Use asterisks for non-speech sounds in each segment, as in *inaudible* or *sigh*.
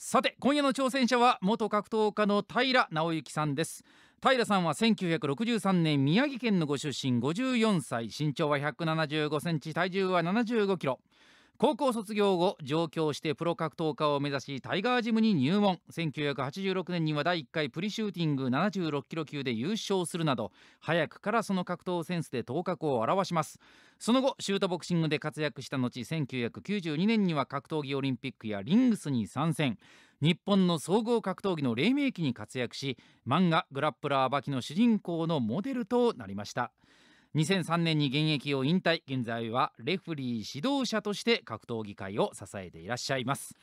さて今夜の挑戦者は元格闘家の平直行さんです平さんは1963年宮城県のご出身54歳身長は175センチ体重は75キロ高校卒業後上京してプロ格闘家を目指しタイガージムに入門1986年には第1回プリシューティング76キロ級で優勝するなど早くからその格闘センスで頭角を現しますその後シュートボクシングで活躍した後1992年には格闘技オリンピックやリングスに参戦日本の総合格闘技の黎明期に活躍し漫画「グラップラーバキ」の主人公のモデルとなりました。2003年に現役を引退現在はレフリー指導者として格闘技界を支えていらっしゃいます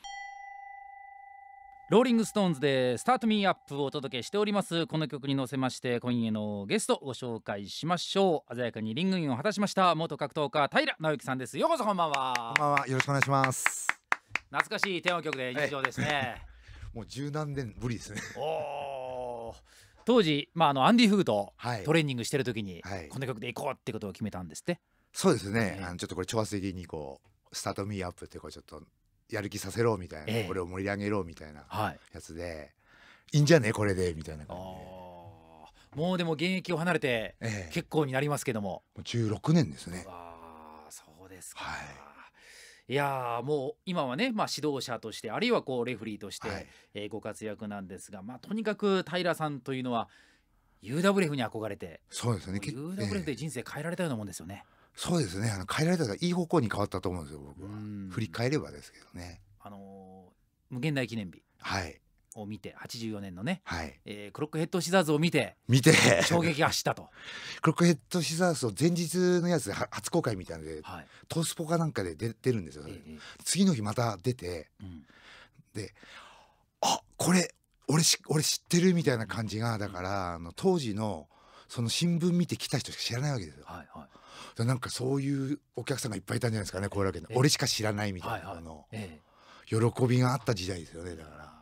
ローリングストーンズでスタートミーアップをお届けしておりますこの曲に乗せまして今夜のゲストご紹介しましょう鮮やかにリングインを果たしました元格闘家平直之さんですようこそこんばんはこんばんはよろしくお願いします懐かしいテーマ曲で優勝ですね、*laughs* もう十何年ぶりですねおお当時、まあ、あのアンディ・フグとトレーニングしてる時に、はい、この曲でいこうってことを決めたんですってそうですね、えー、あのちょっとこれ調和的にこう「スタート・ミー・アップ」ってこうちょっとやる気させろみたいな、えー、これを盛り上げろみたいなやつで、い、いんじゃねこれでみたいな感じで。もうでも現役を離れて結構になりますけども、ええ、もう16年ですね。あそうですか、はいいやもう今はね、まあ、指導者としてあるいはこうレフリーとして、えご活躍なんですが、まあ、とにかく平さんというのは UWF に憧れてそうですね UWF で人生変えられたようなもんですよね。えー、そうですねあの変えられたらいい方向に変わったと思うんですよ僕は振り返ればですけどね。あのー、無限大記念日はいを見て84年のね、はいえー、クロックヘッドシザーズを見て見て衝撃がしたと *laughs* クロックヘッドシザーズを前日のやつで初公開みたいので、はい、トースポかなんかで出出るんですよ、ええ、次の日また出て、うん、であこれ俺し俺知ってるみたいな感じがだから、あの当時のその新聞見て来た人しか知らないわけですよ。はいはい、なんかそういうお客さんがいっぱいいたんじゃないですかねこれだけの、え俺しか知らないみたいな、はいはい、あの、えー、喜びがあった時代ですよねだから。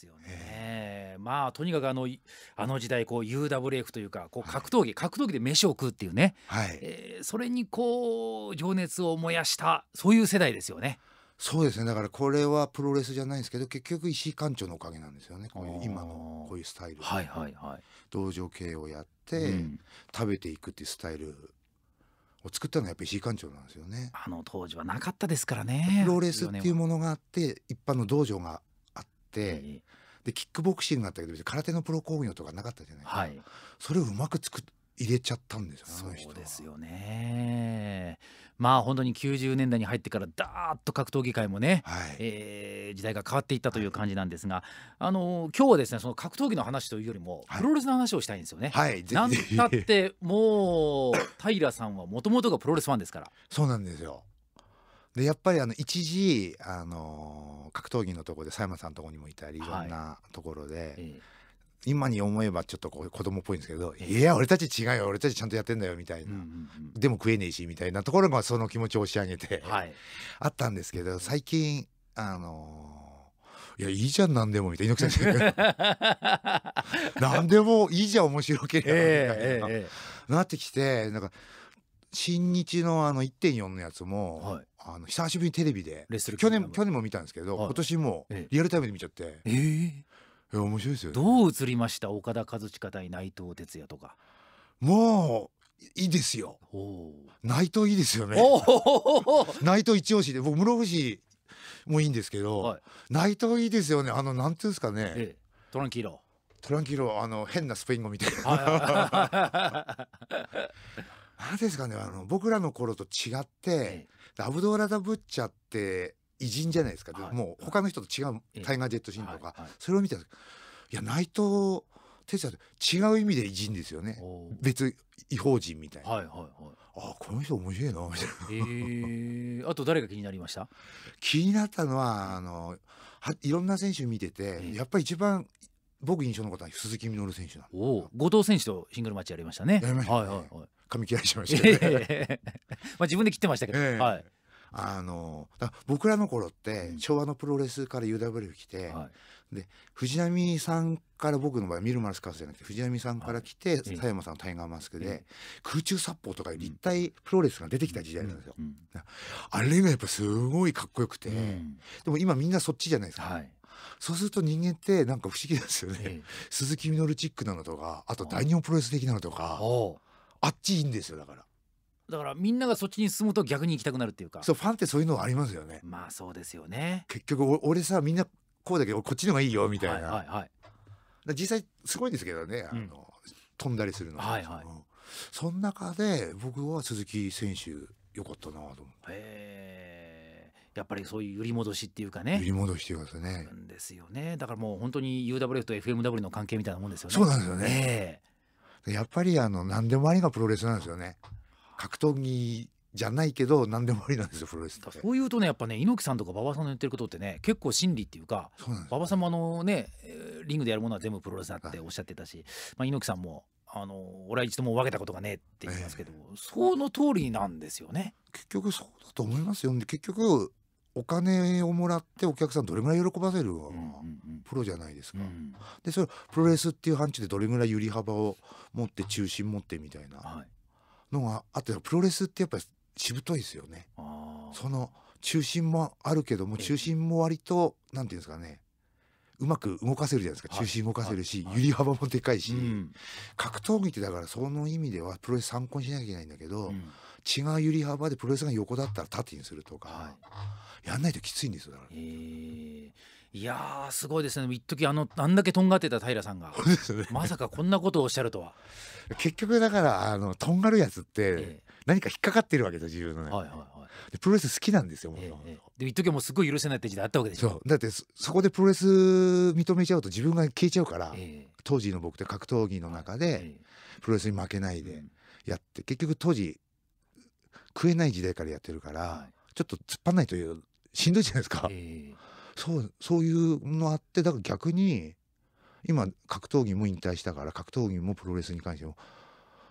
ですよね。まあとにかくあのあの時代こう UWF というかこう格闘技、はい、格闘技で飯を食うっていうね、はいえー、それにこう情熱を燃やしたそういう世代ですよね。そうですねだからこれはプロレスじゃないんですけど結局石井館長のおかげなんですよねこういう今のこういうスタイル、はいはいはい、道場系をやって、うん、食べていくっていうスタイルを作ったのはやっぱ石井館長なんですよねあの当時はなかったですからねプロレスっていうものがあって一般の道場が、でキックボクシングだったけど空手のプロ工業とかなかったじゃないですか、はい、それをうまく作入れちゃったんですよねそうですよねまあ本当に90年代に入ってからだーっと格闘技界もね、はい、えー、時代が変わっていったという感じなんですが、はい、あのー、今日はですねその格闘技の話というよりも、プロレスの話をしたいんですよね。はい、なんたってもう平さんはもともとがプロレスファンですから。そうなんですよ。でやっぱりあの一時、あのー、格闘技のところで佐山さんのところにもいたりいろんなところで、はい、今に思えばちょっとこう子供っぽいんですけど「えー、いや俺たち違うよ俺たちちゃんとやってんだよ」みたいな、うんうんうん、でも食えねえしみたいなところがその気持ちを押し上げて、はい、*laughs* あったんですけど最近あのーいや、いいじゃん、何でも、みたいな。猪木さ *laughs* んでもいいじゃん、面白ければ、みたいな、えーえー。なってきて、なんか、新日のあの1.4のやつも、はい、あの久しぶりにテレビでレスル去年去年も見たんですけど、はい、今年もリアルタイムで見ちゃって、えー、え面白いですよ、ね、どう映りました岡田和親対内藤哲也とかもういいですよ内藤いいですよね内藤一押しで僕室伏もいいんですけど、はい、内藤いいですよねあのなんていうんですかね、ええ、トランキーロトランキーロあの変なスペイン語みたいな何ですかねあの僕らの頃と違って、アブドーラ・ダ・ブッチャって偉人じゃないですか、はい、もう他の人と違う、タイガー・ジェット・シーンとか、はいはい、それを見たいや内藤哲也と違う意味で偉人ですよね別違法人みたいな、はいはいはい、あこの人面白いなみたいな、えー、あと誰が気になりました気になったのはあのはいろんな選手見てて、えー、やっぱり一番僕印象のことは鈴木みのる選手なん後藤選手とシングルマッチやりましたね。やりました、ね、はいはいはい髪切られちゃいましたね、*laughs* まあ自分で切ってましたけど、えー、はい、あの僕らの頃って昭和のプロレスから UW 来て、はい、で藤波さんから僕の場合はミルマルスカスじゃなくて藤波さんから来て佐山さんのタイガーマスクで空中殺法とか立体プロレスが出てきた時代なんですよ。うんうんあれがやっぱすごいかっこよくて、でも今みんなそっちじゃないですか。はいそうすると人間ってなんか不思議ですよね、ええ、鈴木みのるチックなのとかあと大日本プロレス的なのとか。あっちいいんですよだからだからみんながそっちに進むと逆に行きたくなるっていうかそうファンってそういうのありますよねまあそうですよね結局俺さみんなこうだけどこっちの方がいいよみたいな、はいはい、実際すごいんですけどねあの、うん、飛んだりするのは、いはい、うん、その中で僕は鈴木選手よかったなと思ってへやっぱりそういう揺り戻しっていうかね揺り戻しっていうかですねですよねだからもう本当に UWF と FMW の関係みたいなもんですよねそうなんですよね、えーやっぱりあの何でもありがプロレスなんですよね格闘技じゃないけど何でもありなんですよプロレスってそういうとねやっぱね猪木さんとか馬場さんの言ってることってね結構真理っていうか馬場さんもあのねリングでやるものは全部プロレスだっておっしゃってたし、はい、まあ、猪木さんもあの俺は一度も分けたことがねえって言いますけど、えその通りなんですよね結局そうだと思いますよ結局お金をもらってお客さんどれぐらい喜ばせるプロじゃないですか。でそれプロレスっていう範疇でどれぐらい揺り幅を持って中心持ってみたいなのがあってプロレスってやっぱりしぶといですよね。その中心もあるけども中心も割と何て言うんですかねうまく動かせるじゃないですか中心動かせるし、揺り幅もでかいし、格闘技ってだからその意味ではプロレス参考にしなきゃいけないんだけど、うん、違うゆり幅でプロレスが横だったら縦にするとか、はい、やんないときついんですよだから、えー、いやすごいですね一時あのあんだけとんがってた平さんがまさかこんなことをおっしゃるとは結局だからあのとんがるやつって、何か引っかかってるわけです自分のね、はいはいはい、でプロレス好きなんですよもともとで一時もすごい許せないって時代あったわけでしょだってそこでプロレス認めちゃうと自分が消えちゃうから、えー、当時の僕って格闘技の中で、はい、プロレスに負けないでやって、うん、結局当時食えない時代からやってるから、はい、ちょっと突っ張んないというしんどいじゃないですか、えー、そうそういうのあってだから逆に今格闘技も引退したから格闘技もプロレスに関しても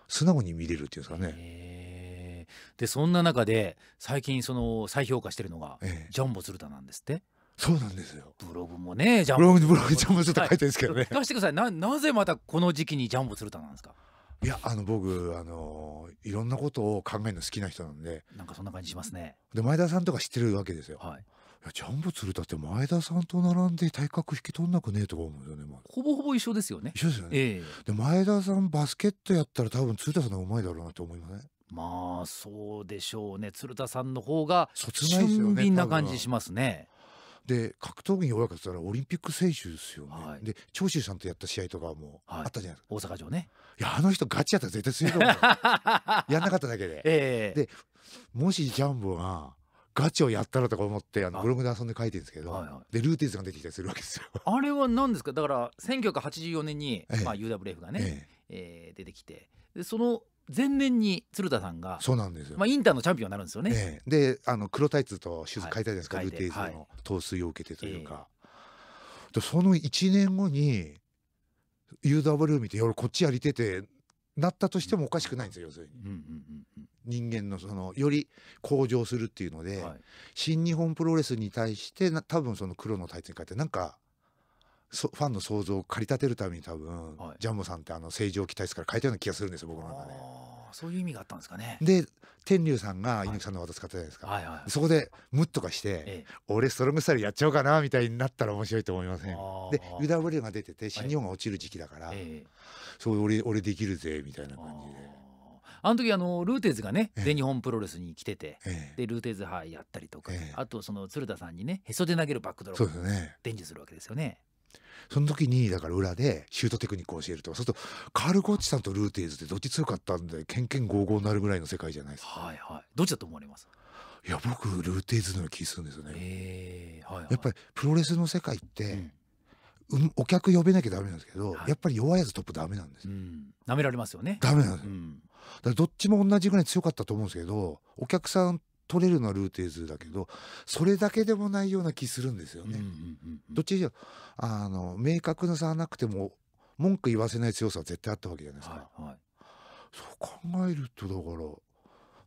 素直に見れるっていうんですかね。えー、でそんな中で最近その再評価してるのが、ジャンボ鶴田なんですって。そうなんですよ。ブログもね、ジャンボ。ブログにブログジャンボ鶴田書いてるんですけどね。はい、聞かせてください。な、なぜまたこの時期にジャンボ鶴田なんですか。いやあの僕あのいろんなことを考えるの好きな人なんでなんかそんな感じしますねで前田さんとか知ってるわけですよ、はい、いやジャンボ鶴田って前田さんと並んで体格引き取んなくねえとか思うんですよね、まあ、ほぼほぼ一緒ですよね一緒ですよね、えー、で前田さんバスケットやったら多分鶴田さんうまいだろうなと思いません、まあそうでしょうね鶴田さんの方が俊敏な感じしますねで格闘技に弱いかったらオリンピック選手ですよね、はい、で長州さんとやった試合とかもあったじゃないですか、はい、大阪城ねやあの人ガチやったら絶対強いと思う *laughs* やんなかっただけで、えー、でもしジャンボがガチをやったらとか思ってあのブログで遊んで書いてるんですけど、はいはい、でルーティーズが出てきたりするわけですよあれは何ですかだから1984年に、えまあ、UWF がね、ええー、出てきてでその前年に鶴田さんがそうなんですよ、まあ、インターのチャンピオンになるんですよね、え、であの黒タイツとシューズ変えたじゃないですか、はい、ルーティーズの、闘水を受けてというか、その1年後に UW 見て俺こっちやりててなったとしてもおかしくないんですよ要するに、うんうんうん、人間のそのより向上するっていうので、はい、新日本プロレスに対して多分その黒のタイツに変えてなんかファンの想像を駆り立てるために多分、はい、ジャンボさんってあの正常期す質から変えたような気がするんですよ僕の中で。そういう意味があったんですかねで天竜さんが猪木さんの技使ったじゃないですか、はいはいはい、そこでムッとかして、ええ、俺ストロングスタイルやっちゃおうかなみたいになったら面白いと思いませんで UW が出てて新日本が落ちる時期だから、え、そう俺俺できるぜみたいな感じで。あの時あのルーテーズがね全日本プロレスに来てて、でルーテーズ杯やったりとか、あとその鶴田さんにねへそで投げるバックドロップ伝授するわけですよね。その時にだから裏でシュートテクニックを教えるとそうするとカール・ゴッチさんとルーティーズってどっち強かったんでけんけんごうごうなるぐらいの世界じゃないですか、はいはい、どっちだと思われますいや僕ルーティーズの気するんですよね、えーはいはい、やっぱりプロレスの世界って、うん、お客呼べなきゃダメなんですけど、はい、やっぱり弱いやつトップダメなんですうん、められますよねダメなんですうん、だからどっちも同じぐらい強かったと思うんですけどお客さん取れるのはルーテーズだけどそれだけでもないような気するんですよね。うんうんうん、どっちにしろあの明確な差はなくても文句言わせない強さは絶対あったわけじゃないですか。はいはい、そう考えるとだから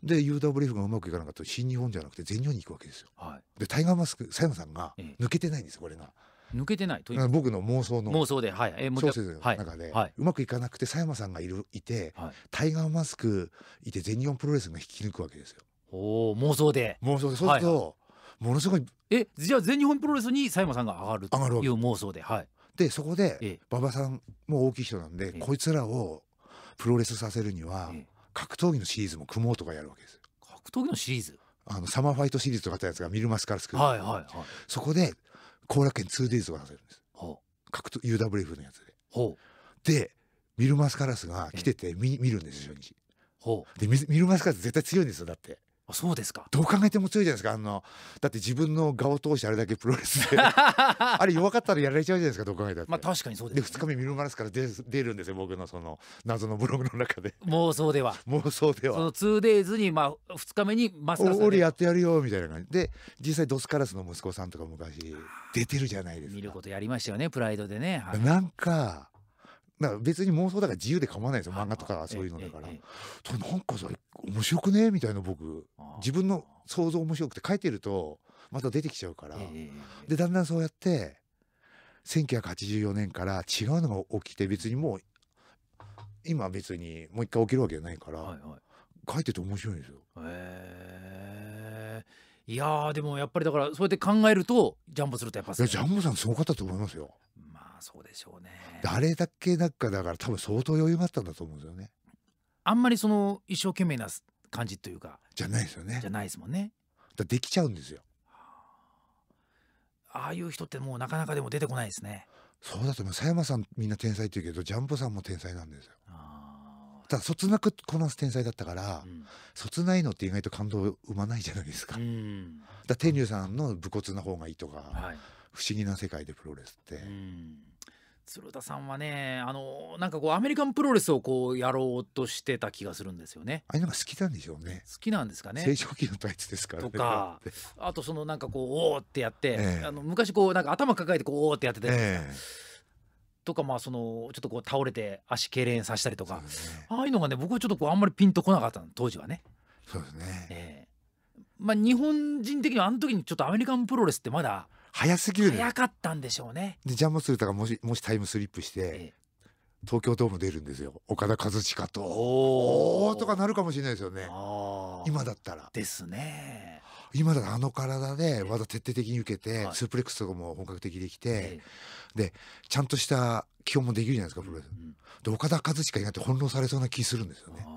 で UWF がうまくいかなかったら新日本じゃなくて全日本に行くわけですよ。はい、でタイガーマスク佐山さんが抜けてないんですこれが。抜けてないという僕の妄想の妄想で、はい、えー、小説の中で、はい、うまくいかなくて佐山さんがいるいて、はい、タイガーマスクいて全日本プロレスが引き抜くわけですよ。おお妄想で妄想でそうすると、ものすごいえじゃあ全日本プロレスに佐山さんが上がるという妄想ではいでそこで馬場さんも大きい人なんで、こいつらをプロレスさせるには、格闘技のシリーズも組もうとかやるわけです格闘技のシリーズあのサマーファイトシリーズとかったやつがミルマスから作る、はいはいはい、そこで後楽園 2days とか出せるんです格闘 UWF のやつでほうでミルマスカラスが来てて見見るんです初日ほうでミルマスカラス絶対強いんですよだってそうですかどう考えても強いじゃないですかあのだって自分の顔を通してあれだけプロレスで *laughs* あれ弱かったらやられちゃうじゃないですかどう考えたってまあ確かにそうです、ね、で2日目見るマラスから出出るんですよ僕のその謎のブログの中で妄想では妄想ではその 2days にまあ2日目にマスカス俺やってやるよみたいな感じで実際ドスカラスの息子さんとか昔出てるじゃないですか見ることやりましたよねプライドでね、はい、なんかだか別に妄想だから自由で構わないですよ漫画とかそういうのだから、ええ、なんかさ面白くねみたいな僕自分の想像面白くて書いてるとまた出てきちゃうから、え、でだんだんそうやって1984年から違うのが起きて別にもう今別にもう一回起きるわけじゃないから、はいはい、書いてて面白いんですよ。えへいやでもやっぱりだからそうやって考えるとジャンボするとやっぱジャンボさんすごかったと思いますよ。そうでしょうねあれだけなんかだから多分相当余裕があったんだと思うんですよねあんまりその一生懸命な感じというかじゃないですよねじゃないですもんねだできちゃうんですよああいう人ってもうなかなかでも出てこないですねそうだと思う佐山さんみんな天才って言うけどジャンボさんも天才なんですよただそつなくこなす天才だったから、うん、そつないのって意外と感動を生まないじゃないですか、うん、だ天竜さんの武骨な方がいいとか、はい、不思議な世界でプロレスって、うん鶴田さんはねあのなんかこうアメリカンプロレスをこうやろうとしてた気がするんですよね。ああいうのが好きなんでしょうね。好きなんですかね。青少期のタイツですから、ね、とかあとそのなんかこうおおってやって、えー、あの昔こうなんか頭抱えてこうおおってやってたりか。えーとかまあそのちょっとこう倒れて足痙攣させたりとか、ね、ああいうのがね僕はちょっとこうあんまりピンとこなかったの当時はね。そうですね、えーまあ、日本人的にはあの時にちょっとアメリカンプロレスってまだ早すぎる、早かったんでしょうねでジャンボルタがもしもしタイムスリップして、ええ、東京ドーム出るんですよ岡田和親とおおとかなるかもしれないですよね今だったらですね今だあの体で技徹底的に受けて、スープレックスとかも本格的できて、でちゃんとした基本もできるじゃないですかプロレス、で岡田和親になって翻弄されそうな気するんですよね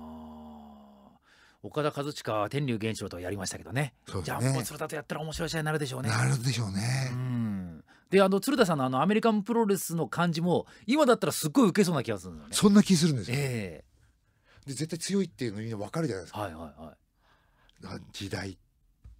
岡田和親は天竜源四郎とやりましたけどねねジャンボ鶴田とやったら面白い試合になるでしょうねなるでしょうねうんであの鶴田さんのあのアメリカンプロレスの感じも今だったらすっごい受けそうな気がするんですよねそんな気するんですよ、えー、で絶対強いっていうのみんな分かるじゃないですかはいはいはい時代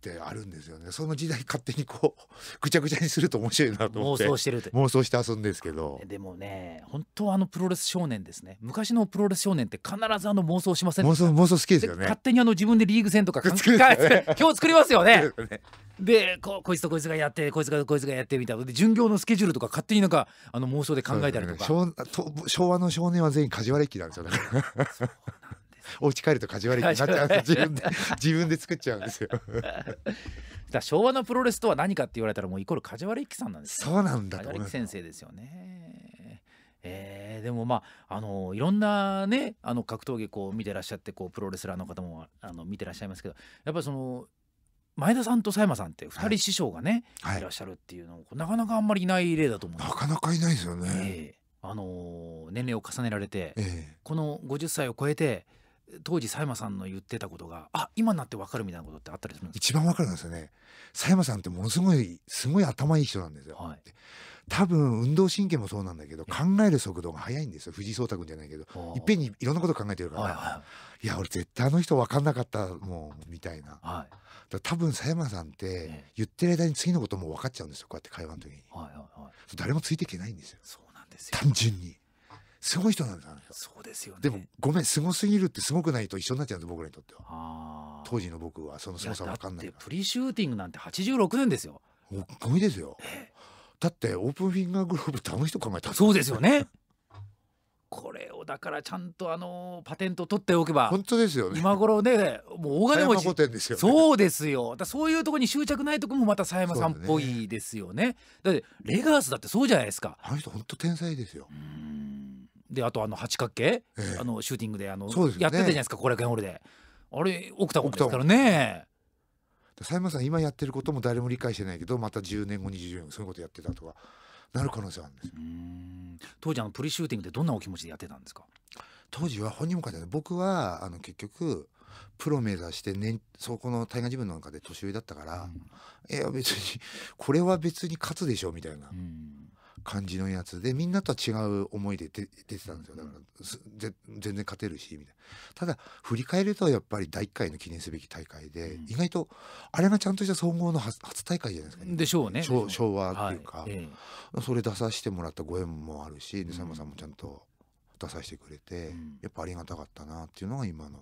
ってあるんですよねその時代勝手にこう *laughs* ぐちゃぐちゃにすると面白いなと思って妄想してる妄想して遊んでんですけどでもね本当あのプロレス少年ですね昔のプロレス少年って必ずあの妄想しません妄想妄想好きですよね勝手にあの自分でリーグ戦とか作る、ね、*laughs* 今日作りますよねでここいつとこいつがやってこいつがこいつがやってみたいなで巡業のスケジュールとか勝手になんかあの妄想で考えたりとか、ね、昭和の少年は全員梶原一騎なんですよねお家帰るとカジュアリテになっちゃうん自分で自分で作っちゃうんですよだ昭和のプロレスとは何かって言われたらもうイコール梶原一騎さんなんです、そうなんだ梶原一騎先生ですよねえー、でもまああのいろんなねあの格闘技こう見てらっしゃってこうプロレスラーの方もあの見てらっしゃいますけどやっぱその前田さんと佐山さんって二人師匠がね、はいはい、いらっしゃるっていうのもなかなかあんまりいない例だと思うなかなかいないですよね、えー、あのー、年齢を重ねられて、えー、この50歳を超えて当時佐山さんの言ってたことがあ今になってわかるみたいなことってあったりするんですか一番わかるんですよね佐山さんってものすごいすごい頭いい人なんですよ、はい、多分運動神経もそうなんだけど考える速度が速いんですよ藤井聡太君じゃないけどいっぺんにいろんなこと考えてるから、はいはい、いや俺絶対あの人分かんなかったもうみたいな、はい、だ多分佐山さんって言ってる間に次のことも分かっちゃうんですよこうやって会話の時に、はいはいはい、誰もついていけないんですよそうなんですよ単純にすごい人なんですよ。そうですよ、ね、でもごめんすごすぎるってすごくないと一緒になっちゃうんです僕らにとっては当時の僕はそのすごさ分かんないプリシューティングなんて86年ですよすごいですよだってオープンフィンガーグローブってあの人考えたそうですよねこれをだからちゃんとあのパテント取っておけば本当ですよね今頃ねもう大金持ちですよ、ね、そうですよだそういうとこに執着ないとこもまた佐山さんっぽいですよね、ね、だってレガースだってそうじゃないですかあの人本当天才ですようんであとあの八角形、ええ、あのシューティングであの、そうでね、やってたじゃないですか後楽園ホールであれ奥クタゴンですからね佐山さん今やってることも誰も理解してないけどまた10年後20年後そういうことやってたとかなる可能性あるんですよ当時あのプリシューティングでどんなお気持ちでやってたんですか当時は本人も書いてない僕はあの結局プロ目指して、年そこの大河自分の中で年上だったから、うん、いや別にこれは別に勝つでしょうみたいな、うん、感じのやつでみんなとは違う思いで出てたんですよだから全然勝てるしみたいなただ振り返るとやっぱり第1回の記念すべき大会で、うん、意外とあれがちゃんとした総合の初大会じゃないですか、ね、でしょうね昭和っていうか、はいええ、それ出させてもらったご縁もあるし佐山さんもちゃんと出させてくれて、うん、やっぱありがたかったなっていうのが今の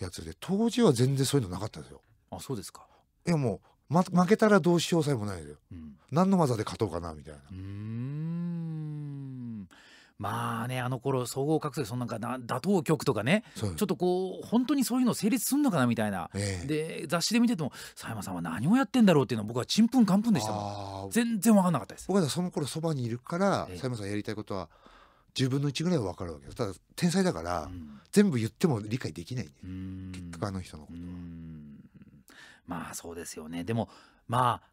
やつで当時は全然そういうのなかったですよ。あそうですかいやもうま、負けたらどうしようさえもないですよ、うん、何の技で勝とうかなみたいなまあねあの頃総合格闘そんなんか打倒局とかねちょっとこう本当にそういうの成立すんのかなみたいな、ええ、で雑誌で見てても佐山さんは何をやってんだろうっていうのは僕はちんぷんかんぷんでしたもん全然分かんなかったです僕はその頃そばにいるから佐山さんやりたいことは10分の1ぐらいは分かるわけですただ天才だから、全部言っても理解できない、ね、結果あの人のことは。まあそうですよねでもまあ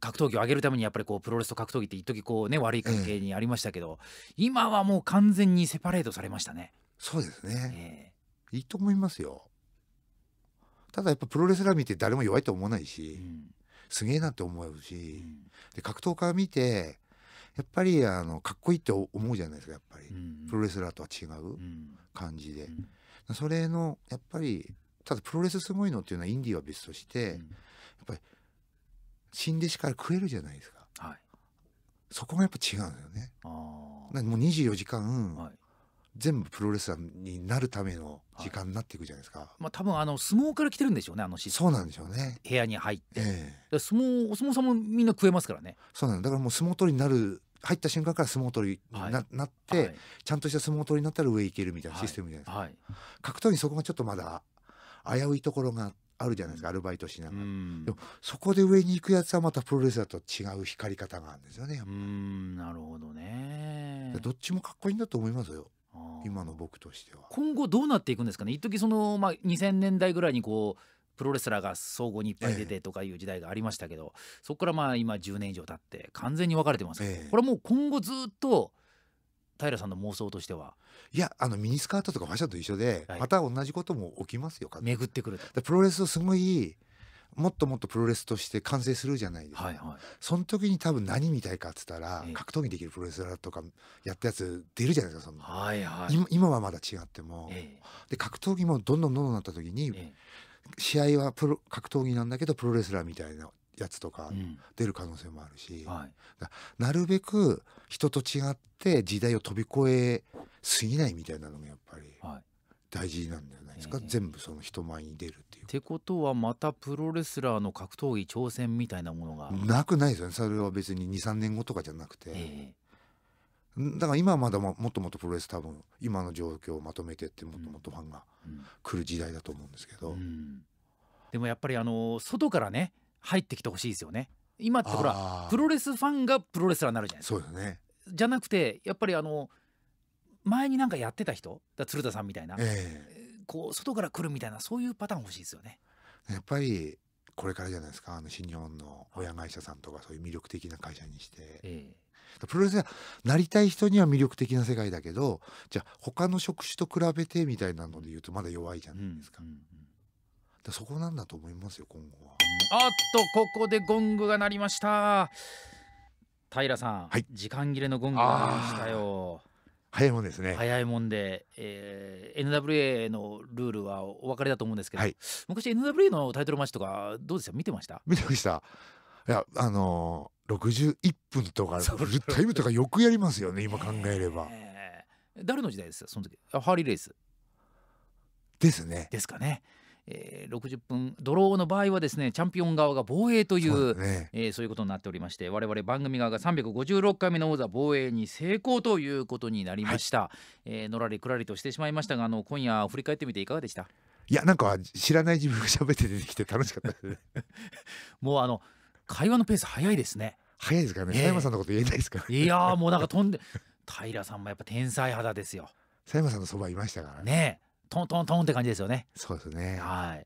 格闘技を上げるためにやっぱりこうプロレスと格闘技って一時こうね悪い関係にありましたけど、えー、今はもう完全にセパレートされましたねそうですね、えー、いいと思いますよただやっぱプロレスラー見て誰も弱いと思わないし、うん、すげえなって思うし、うん、で格闘家見てやっぱりあのかっこいいって思うじゃないですかやっぱり、うん、プロレスラーとは違う感じで、それのやっぱりただプロレスすごいのっていうのはインディーは別として、うん、やっぱり死んでしから食えるじゃないですか、はい、そこがやっぱ違うんだよねあもう24時間、はい、全部プロレスラーになるための時間になっていくじゃないですか、はい、まあ、多分あの相撲から来てるんでしょうねあのシそうなんでしょうね部屋に入って、ええ、相撲お相撲さんもみんな食えますからねそうなんだからもう相撲取りになる入った瞬間から相撲取りになはい、なって、はい、ちゃんとした相撲取りになったら上行けるみたいなシステムじゃないですか、はい、格闘技そこがちょっとまだ危ういところがあるじゃないですかアルバイトしながら、うん、でもそこで上に行くやつはまたプロレスラーと違う光り方があるんですよねやっぱなるほどねどっちもかっこいいんだと思いますよ今の僕としては今後どうなっていくんですかね一時その、まあ、2000年代ぐらいにこうプロレスラーが総合にいっぱい出てとかいう時代がありましたけど、ええ、そこからまあ今10年以上経って完全に分かれてますけえ、これもう今後ずっと平さんの妄想としてはいやあのミニスカートとかファッションと一緒で、はい、また同じことも起きますよ巡ってくるプロレスをすごいもっともっとプロレスとして完成するじゃないですか、はいはい、その時に多分何見たいかっつったら、えー、格闘技できるプロレスラーとかやったやつ出るじゃないですかその、はいはい、今今はまだ違っても、えー、で格闘技もどんどんどんどんなった時に、えー試合はプロ格闘技なんだけどプロレスラーみたいなやつとか出る可能性もあるし、うんはい、なるべく人と違って時代を飛び越えすぎないみたいなのがやっぱり大事なんじゃないですか、はい、全部その人前に出るっていう。ってことはまたプロレスラーの格闘技挑戦みたいなものがなくないですよねそれは別に23年後とかじゃなくて。えー、だから今はまだもっともっとプロレス多分今の状況をまとめてってもっともっとファンが来る時代だと思うんですけど、うんうんでもやっぱりあの外からね入ってきてほしいですよね。今ってほらプロレスファンがプロレスラーになるじゃないですか。そうね、じゃなくてやっぱりあの前になんかやってた人だ鶴田さんみたいな、えー、こう外から来るみたいなそういうパターン欲しいですよね。やっぱりこれからじゃないですかあの新日本の親会社さんとかそういう魅力的な会社にして、えー、プロレスラーなりたい人には魅力的な世界だけどじゃあ他の職種と比べてみたいなので言うとまだ弱いじゃないですか。うんうんうんそこなんだと思いますよ今後はあっとここでゴングが鳴りました平さん、はい、時間切れのゴングが鳴りましたよ早いもんですね早いもんで、えー、NWA のルールはお分かりだと思うんですけど、はい、昔 NWA のタイトルマッチとかどうですよ見てました見てましたいやあのー、61分とかタイムとかよくやりますよね今考えれば、えー、誰の時代ですその時ハーリーレースですねですかねえー、60分ドローの場合はですねチャンピオン側が防衛というそう、ね,、えー、そういうことになっておりまして我々番組側が356回目の王座防衛に成功ということになりました、はい、えー、のらりくらりとしてしまいましたがあの今夜振り返ってみていかがでしたいやなんか知らない自分が喋って出てきて楽しかったですね *laughs* もうあの会話のペース早いですね早いですかね、えー、山さんのこと言えないですか、ね、いやもうなんか飛んで平さんもやっぱ天才肌ですよ佐山さんのそばいましたからねねトントントンって感じですよね。そうですね。はい。